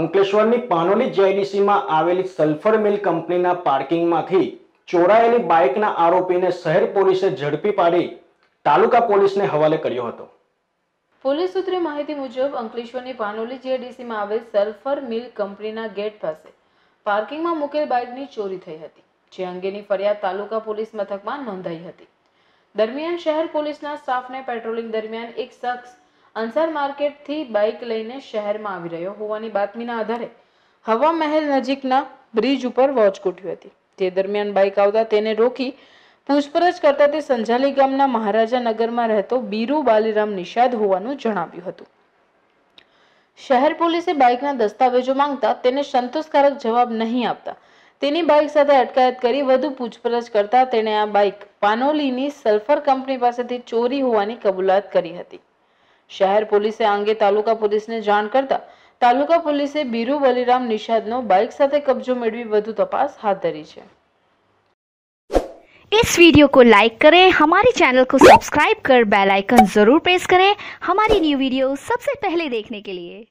અંકલેશ્વરની પાનોલી જેઆઈડીસીમાં આવેલી સલ્ફર મિલ કંપનીના પાર્કિંગમાંથી ચોરાયેલી બાઇકના આરોપીને શહેર પોલીસે ઝડપી પાડી તાલુકા પોલીસને હવાલે કર્યો હતો પોલીસ સૂત્રે માહિતી મુજબ અંકલેશ્વરની પાનોલી જેઆઈડીસીમાં આવેલ સલ્ફર મિલ કંપનીના ગેટ પાસે પાર્કિંગમાં મૂકેલ બાઇકની ચોરી થઈ હતી જે અંગેની ફરિયાદ તાલુકા પોલીસ મથકમાં નોંધાઈ હતી દરમિયાન શહેર પોલીસના સ્ટાફને પેટ્રોલિંગ દરમિયાન એક શખ્સ અંસાર માર્કેટથી બાઇક લઈને શહેરમાં આવી રહ્યો હોવાની બાતમીના આધારે હવા મહેલ નજીકના બ્રિજ ઉપર વોચ ગોઠવી હતી તે દરમિયાન બાઇક આવતા તેને રોકી પૂછપરછ કરતા તે સંજાલી ગામના મહારાજા નગરમાં રહેતો બીરુ બાલીરામ નિષાદ હોવાનું જણાવ્યું હતું શહેર પોલીસે બાઇકના દસ્તાવેજો માંગતા તેને સંતોષકારક જવાબ નહીં આપતા તેની બાઇક સાથે અટકાયત કરી વધુ પૂછપરછ કરતા તેણે આ બાઇક પાનોલીની સલ્ફર કંપની પાસેથી ચોરી હોવાની કબૂલાત કરી હતી पुलिस પોલીસે तालुका पुलिस ने जाण करता तालुका पुलिस बीरू बलिराम निषाद नो बाइक साथ कब्जो मेड़ी વધુ तपास हाथ धरी છે इस वीडियो को लाइक करें हमारे चैनल को सब्सक्राइब कर बेल आइकन ज़रूर प्रेस करें हमारी न्यू वीडियो सबसे पहले देखने के लिए